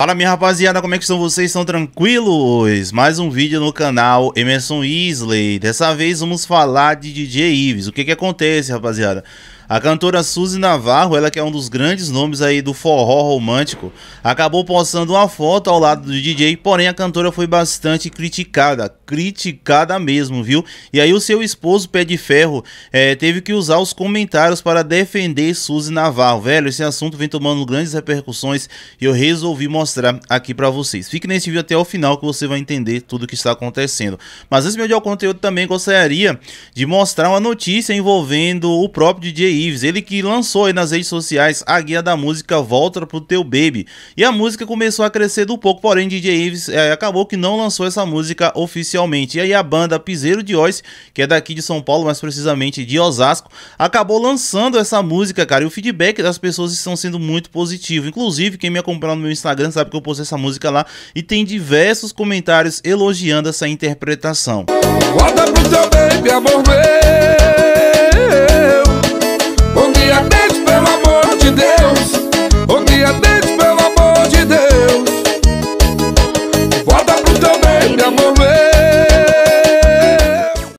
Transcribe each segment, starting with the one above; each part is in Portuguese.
Fala minha rapaziada, como é que estão vocês? Estão tranquilos? Mais um vídeo no canal Emerson Isley Dessa vez vamos falar de DJ Ives O que que acontece rapaziada? A cantora Suzy Navarro, ela que é um dos grandes nomes aí do forró romântico, acabou postando uma foto ao lado do DJ, porém a cantora foi bastante criticada, criticada mesmo, viu? E aí o seu esposo, Pé de Ferro, é, teve que usar os comentários para defender Suzy Navarro. Velho, esse assunto vem tomando grandes repercussões e eu resolvi mostrar aqui para vocês. Fique nesse vídeo até o final que você vai entender tudo o que está acontecendo. Mas antes de meu conteúdo também gostaria de mostrar uma notícia envolvendo o próprio DJ Ives, ele que lançou aí nas redes sociais a guia da música Volta Pro Teu Baby. E a música começou a crescer do pouco, porém DJ Ives é, acabou que não lançou essa música oficialmente. E aí a banda Piseiro de Oz, que é daqui de São Paulo, mais precisamente de Osasco, acabou lançando essa música, cara. E o feedback das pessoas estão sendo muito positivo. Inclusive, quem me acompanha no meu Instagram sabe que eu postei essa música lá e tem diversos comentários elogiando essa interpretação. Volta pro teu baby, amor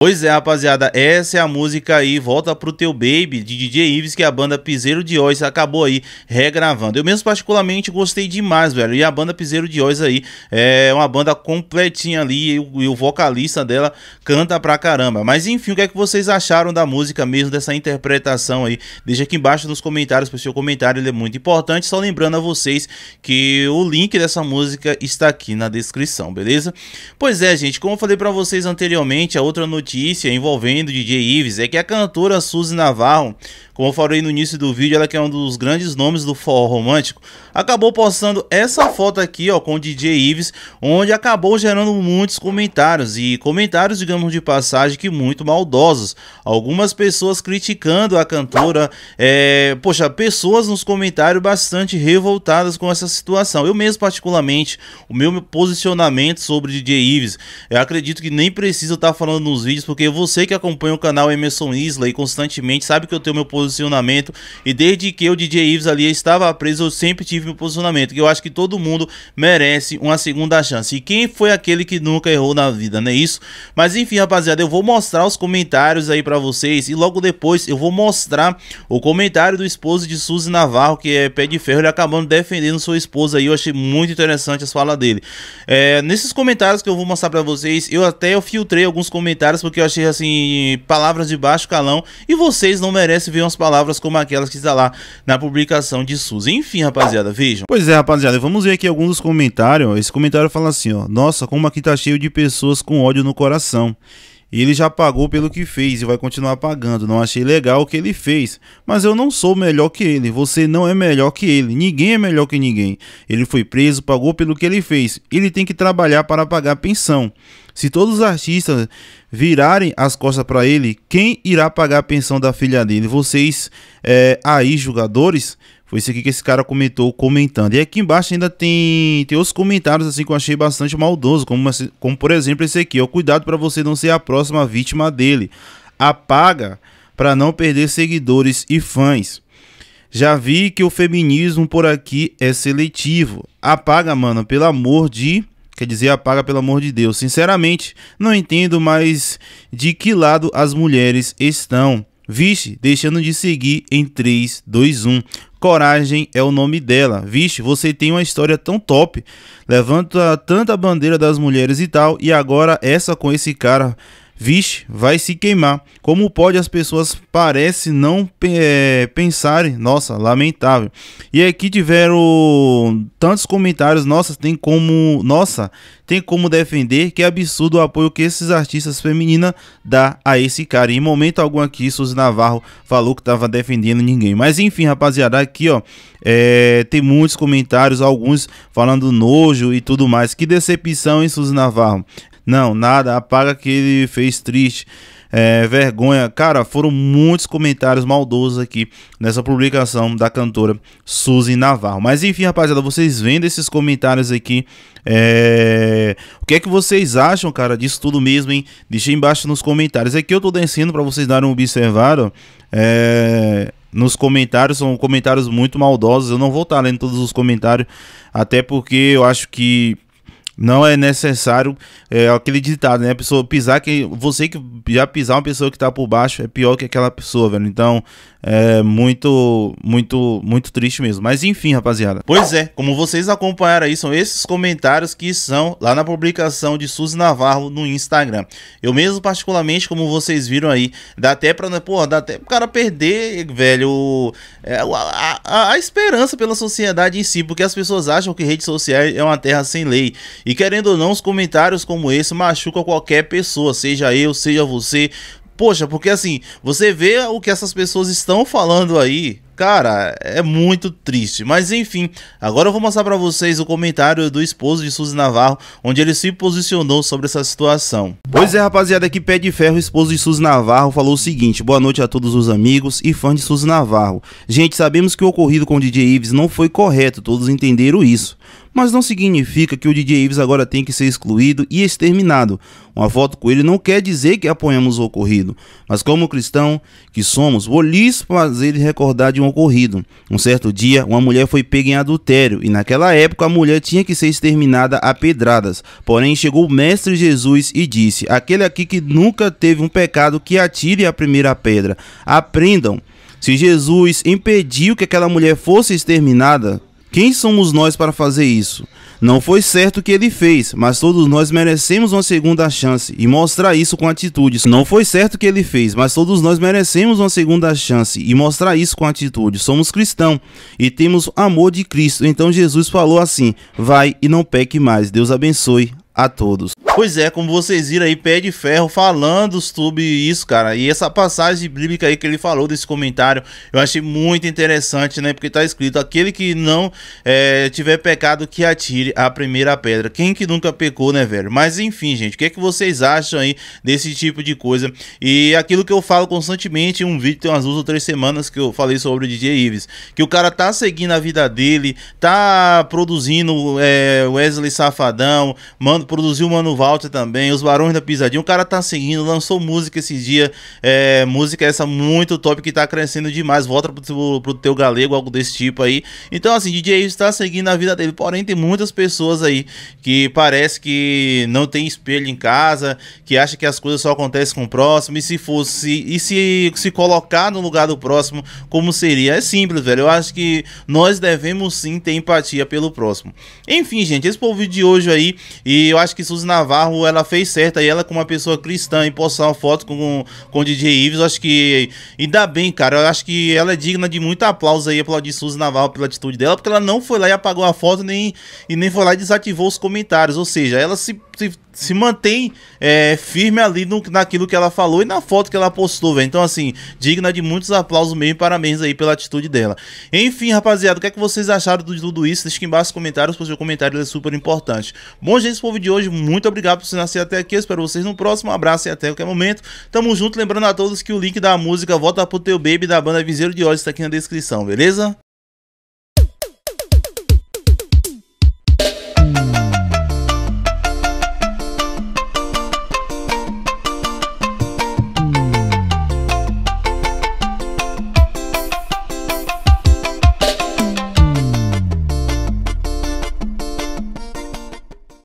Pois é, rapaziada, essa é a música aí, Volta Pro Teu Baby, de DJ Ives, que é a banda Piseiro de Oz acabou aí regravando. Eu mesmo particularmente gostei demais, velho, e a banda Piseiro de Oz aí é uma banda completinha ali, e o, e o vocalista dela canta pra caramba. Mas enfim, o que é que vocês acharam da música mesmo, dessa interpretação aí? Deixa aqui embaixo nos comentários, porque o seu comentário ele é muito importante. Só lembrando a vocês que o link dessa música está aqui na descrição, beleza? Pois é, gente, como eu falei pra vocês anteriormente, a outra notícia notícia envolvendo DJ Ives é que a cantora Suzy Navarro, como eu falei no início do vídeo, ela que é um dos grandes nomes do forró romântico, acabou postando essa foto aqui, ó, com o DJ Ives, onde acabou gerando muitos comentários e comentários, digamos de passagem, que muito maldosos. Algumas pessoas criticando a cantora, é, poxa, pessoas nos comentários bastante revoltadas com essa situação. Eu mesmo particularmente, o meu posicionamento sobre DJ Ives, eu acredito que nem preciso estar tá falando nos vídeos porque você que acompanha o canal Emerson Isla e constantemente sabe que eu tenho meu posicionamento e desde que o DJ Ives ali estava preso, eu sempre tive meu posicionamento, que eu acho que todo mundo merece uma segunda chance. E quem foi aquele que nunca errou na vida, não é isso? Mas enfim, rapaziada, eu vou mostrar os comentários aí para vocês e logo depois eu vou mostrar o comentário do esposo de Suzy Navarro, que é pé de ferro, ele acabando defendendo sua esposa aí, eu achei muito interessante as falas dele. É, nesses comentários que eu vou mostrar para vocês, eu até eu filtrei alguns comentários porque eu achei assim, palavras de baixo calão, e vocês não merecem ver umas palavras como aquelas que está lá na publicação de Suzy. Enfim, rapaziada, vejam. Pois é, rapaziada, vamos ver aqui alguns dos comentários. Esse comentário fala assim, ó, nossa, como aqui tá cheio de pessoas com ódio no coração. Ele já pagou pelo que fez e vai continuar pagando. Não achei legal o que ele fez, mas eu não sou melhor que ele. Você não é melhor que ele. Ninguém é melhor que ninguém. Ele foi preso, pagou pelo que ele fez. Ele tem que trabalhar para pagar a pensão. Se todos os artistas virarem as costas para ele, quem irá pagar a pensão da filha dele? Vocês é, aí, jogadores, foi isso aqui que esse cara comentou, comentando. E aqui embaixo ainda tem, tem outros comentários assim que eu achei bastante maldoso, como, como por exemplo esse aqui, ó, cuidado para você não ser a próxima vítima dele. Apaga para não perder seguidores e fãs. Já vi que o feminismo por aqui é seletivo. Apaga, mano, pelo amor de. Quer dizer, apaga pelo amor de Deus. Sinceramente, não entendo mais de que lado as mulheres estão. Vixe, deixando de seguir em 3, 2, 1. Coragem é o nome dela. Vixe, você tem uma história tão top. Levanta tanta bandeira das mulheres e tal. E agora essa com esse cara vixe, vai se queimar. Como pode as pessoas parece não é, pensarem, nossa, lamentável. E aqui tiveram tantos comentários, nossa, tem como, nossa, tem como defender que absurdo o apoio que esses artistas femininas dá a esse cara. em momento algum aqui, Suzy Navarro falou que tava defendendo ninguém. Mas enfim, rapaziada, aqui ó, é, tem muitos comentários, alguns falando nojo e tudo mais. Que decepção, hein, Suzy Navarro? Não, nada, apaga que ele fez triste. É, vergonha. Cara, foram muitos comentários maldosos aqui nessa publicação da cantora Suzy Navarro. Mas enfim, rapaziada, vocês vendo esses comentários aqui, é... o que é que vocês acham, cara, disso tudo mesmo, hein? Deixa embaixo nos comentários. Aqui é eu tô descendo para vocês darem um observado. É... Nos comentários, são comentários muito maldosos. Eu não vou estar tá lendo todos os comentários, até porque eu acho que não é necessário é, aquele ditado, né? A pessoa pisar, que você que já pisar uma pessoa que tá por baixo é pior que aquela pessoa, velho. Então é muito, muito, muito triste mesmo. Mas enfim, rapaziada. Pois é, como vocês acompanharam aí, são esses comentários que são lá na publicação de Suzy Navarro no Instagram. Eu mesmo, particularmente, como vocês viram aí, dá até pra, né, pô, dá até pro cara perder, velho, é, a, a, a esperança pela sociedade em si, porque as pessoas acham que redes sociais é uma terra sem lei. E querendo ou não, os comentários como esse machucam qualquer pessoa, seja eu, seja você. Poxa, porque assim, você vê o que essas pessoas estão falando aí, Cara, é muito triste, mas enfim, agora eu vou mostrar para vocês o comentário do esposo de Suzy Navarro, onde ele se posicionou sobre essa situação. Pois é, rapaziada, aqui Pé de Ferro, esposo de Suzy Navarro, falou o seguinte, boa noite a todos os amigos e fãs de Suzy Navarro. Gente, sabemos que o ocorrido com o DJ Ives não foi correto, todos entenderam isso mas não significa que o DJ Ives agora tem que ser excluído e exterminado. Uma foto com ele não quer dizer que apoiamos o ocorrido, mas como cristão que somos, vou lhes fazer recordar de um ocorrido. Um certo dia, uma mulher foi pega em adultério e naquela época a mulher tinha que ser exterminada a pedradas. Porém, chegou o mestre Jesus e disse: "Aquele aqui que nunca teve um pecado, que atire a primeira pedra". Aprendam se Jesus impediu que aquela mulher fosse exterminada, quem somos nós para fazer isso? Não foi certo o que ele fez, mas todos nós merecemos uma segunda chance e mostrar isso com atitudes. Não foi certo o que ele fez, mas todos nós merecemos uma segunda chance e mostrar isso com atitudes. Somos cristãos e temos amor de Cristo. Então Jesus falou assim: Vai e não peque mais. Deus abençoe a todos. Pois é, como vocês viram aí, Pé de Ferro falando sobre isso, cara. E essa passagem bíblica aí que ele falou desse comentário, eu achei muito interessante, né? Porque tá escrito, aquele que não é, tiver pecado, que atire a primeira pedra. Quem que nunca pecou, né, velho? Mas enfim, gente, o que é que vocês acham aí desse tipo de coisa? E aquilo que eu falo constantemente em um vídeo, tem umas duas ou três semanas que eu falei sobre o DJ Ives, que o cara tá seguindo a vida dele, tá produzindo é, Wesley Safadão, mano, produziu o Mano Walter também, Os Barões da Pisadinha. O cara tá seguindo, lançou música esse dia. É, música essa muito top que tá crescendo demais. Volta pro, pro, pro teu galego, algo desse tipo aí. Então, assim, DJ está seguindo a vida dele. Porém, tem muitas pessoas aí que parece que não tem espelho em casa, que acha que as coisas só acontecem com o próximo. E se fosse. E se, se colocar no lugar do próximo, como seria? É simples, velho. Eu acho que nós devemos sim ter empatia pelo próximo. Enfim, gente, esse foi o vídeo de hoje aí. E eu acho que Suzy Navarro, ela fez certo. E ela, como uma pessoa cristã, em postar uma foto com, com o DJ Ives, acho que. Ainda bem, cara. Eu acho que ela é digna de muito aplauso aí, aplaudir Suzy Navarro pela atitude dela, porque ela não foi lá e apagou a foto nem, e nem foi lá e desativou os comentários. Ou seja, ela se, se se mantém é, firme ali no, naquilo que ela falou e na foto que ela postou, velho. Então, assim, digna de muitos aplausos mesmo. Parabéns aí pela atitude dela. Enfim, rapaziada, o que é que vocês acharam de tudo isso? Deixa aqui embaixo nos comentários, porque o comentário é super importante. Bom, gente, esse foi o vídeo de hoje. Muito obrigado por se nascer até aqui. Eu espero vocês no próximo. Um abraço e até qualquer momento. Tamo junto. Lembrando a todos que o link da música Volta Pro Teu Baby da banda Viseiro de Oz está aqui na descrição, beleza?